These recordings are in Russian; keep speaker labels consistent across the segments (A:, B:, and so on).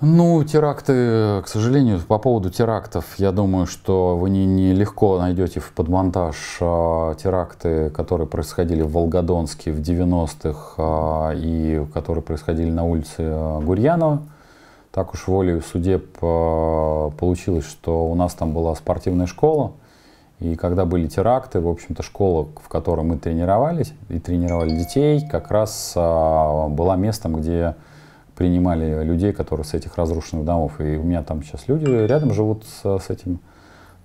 A: Ну, теракты, к сожалению, по поводу терактов, я думаю, что вы не, не легко найдете в подмонтаж а, теракты, которые происходили в Волгодонске в 90-х а, и которые происходили на улице а, Гурьянова. Так уж волею судеб а, получилось, что у нас там была спортивная школа, и когда были теракты, в общем-то, школа, в которой мы тренировались и тренировали детей, как раз а, была местом, где принимали людей, которые с этих разрушенных домов. И у меня там сейчас люди рядом живут с, с этим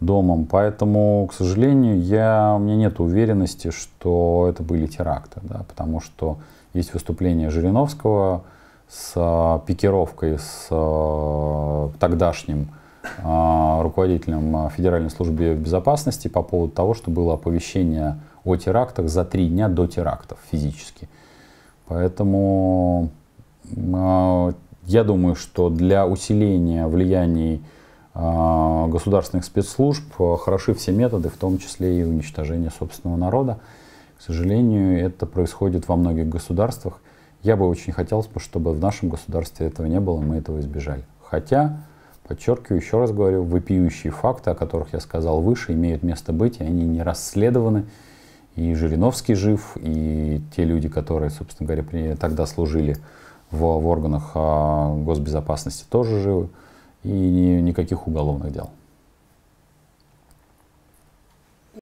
A: домом. Поэтому, к сожалению, я, у меня нет уверенности, что это были теракты. Да, потому что есть выступление Жириновского с а, пикировкой с а, тогдашним а, руководителем Федеральной службы безопасности по поводу того, что было оповещение о терактах за три дня до терактов физически. Поэтому а, я думаю, что для усиления влияний а, государственных спецслужб а, хороши все методы, в том числе и уничтожение собственного народа. К сожалению, это происходит во многих государствах. Я бы очень хотел, чтобы в нашем государстве этого не было, мы этого избежали. Хотя, подчеркиваю, еще раз говорю, выпиющие факты, о которых я сказал выше, имеют место быть, и они не расследованы. И Жириновский жив, и те люди, которые, собственно говоря, тогда служили в, в органах а, госбезопасности тоже живы, и никаких уголовных дел.